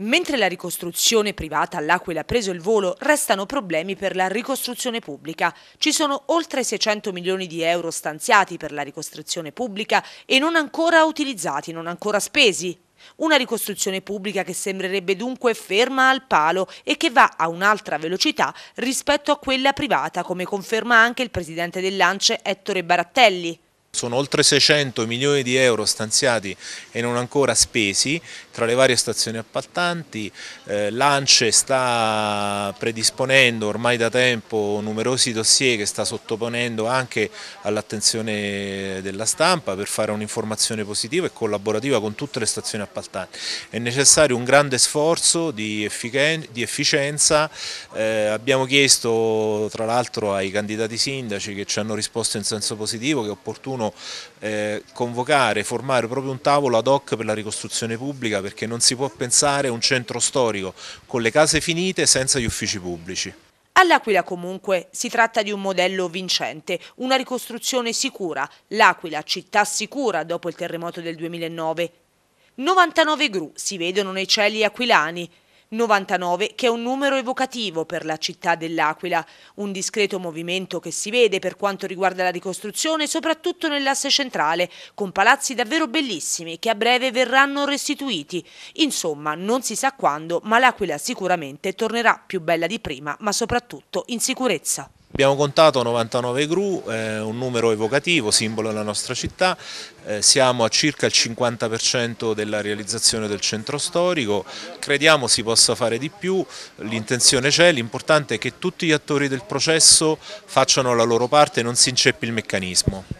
Mentre la ricostruzione privata all'Aquila ha preso il volo, restano problemi per la ricostruzione pubblica. Ci sono oltre 600 milioni di euro stanziati per la ricostruzione pubblica e non ancora utilizzati, non ancora spesi. Una ricostruzione pubblica che sembrerebbe dunque ferma al palo e che va a un'altra velocità rispetto a quella privata, come conferma anche il presidente del Lance Ettore Barattelli. Sono oltre 600 milioni di euro stanziati e non ancora spesi tra le varie stazioni appaltanti, eh, l'ANCE sta predisponendo ormai da tempo numerosi dossier che sta sottoponendo anche all'attenzione della stampa per fare un'informazione positiva e collaborativa con tutte le stazioni appaltanti. È necessario un grande sforzo di, efficienza, eh, abbiamo chiesto tra l'altro ai candidati sindaci che ci hanno risposto in senso positivo che è opportuno uno eh, convocare, formare proprio un tavolo ad hoc per la ricostruzione pubblica perché non si può pensare a un centro storico con le case finite senza gli uffici pubblici. All'Aquila comunque si tratta di un modello vincente, una ricostruzione sicura, l'Aquila città sicura dopo il terremoto del 2009. 99 gru si vedono nei cieli aquilani, 99 che è un numero evocativo per la città dell'Aquila, un discreto movimento che si vede per quanto riguarda la ricostruzione soprattutto nell'asse centrale, con palazzi davvero bellissimi che a breve verranno restituiti. Insomma, non si sa quando, ma l'Aquila sicuramente tornerà più bella di prima, ma soprattutto in sicurezza. Abbiamo contato 99 gru, eh, un numero evocativo, simbolo della nostra città, eh, siamo a circa il 50% della realizzazione del centro storico, crediamo si possa fare di più, l'intenzione c'è, l'importante è che tutti gli attori del processo facciano la loro parte e non si inceppi il meccanismo.